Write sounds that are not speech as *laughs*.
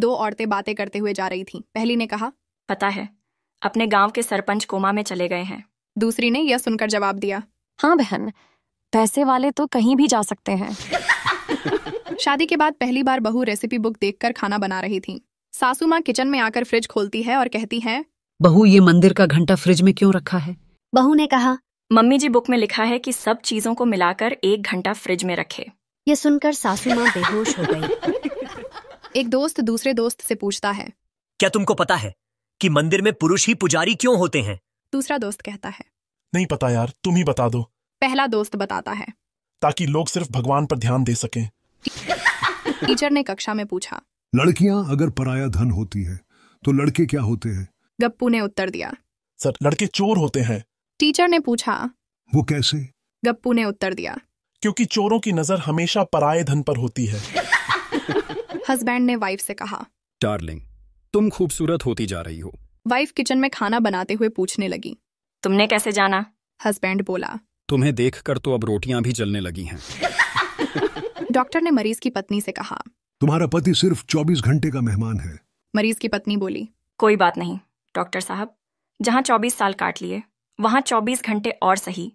दो औरतें बातें करते हुए जा रही थीं। पहली ने कहा पता है अपने गांव के सरपंच कोमा में चले गए हैं दूसरी ने यह सुनकर जवाब दिया हाँ बहन पैसे वाले तो कहीं भी जा सकते हैं *laughs* शादी के बाद पहली बार बहू रेसिपी बुक देखकर खाना बना रही थी सासू माँ किचन में आकर फ्रिज खोलती है और कहती है बहू ये मंदिर का घंटा फ्रिज में क्यों रखा है बहू ने कहा मम्मी जी बुक में लिखा है कि सब चीजों को मिलाकर एक घंटा फ्रिज में रखे ये सुनकर सासू माँ बेहोश हो गई *laughs* एक दोस्त दूसरे दोस्त से पूछता है क्या तुमको पता है कि मंदिर में पुरुष ही पुजारी क्यों होते हैं दूसरा दोस्त कहता है नहीं पता यार तुम ही बता दो पहला दोस्त बताता है ताकि लोग सिर्फ भगवान पर ध्यान दे सके टीचर ने कक्षा में पूछा लड़कियां अगर पराया धन होती है तो लड़के क्या होते हैं गप्पू ने उत्तर दिया सर लड़के चोर होते हैं टीचर ने पूछा वो कैसे गप्पू ने उत्तर दिया क्योंकि चोरों की नजर हमेशा पराये धन पर होती है हस्बैंड ने वाइफ से कहा डार्लिंग तुम खूबसूरत होती जा रही हो वाइफ किचन में खाना बनाते हुए पूछने लगी तुमने कैसे जाना हस्बैंड बोला तुम्हें कर तो अब रोटियां भी जलने लगी हैं डॉक्टर ने मरीज की पत्नी से कहा तुम्हारा पति सिर्फ 24 घंटे का मेहमान है मरीज की पत्नी बोली कोई बात नहीं डॉक्टर साहब जहाँ 24 साल काट लिए वहाँ 24 घंटे और सही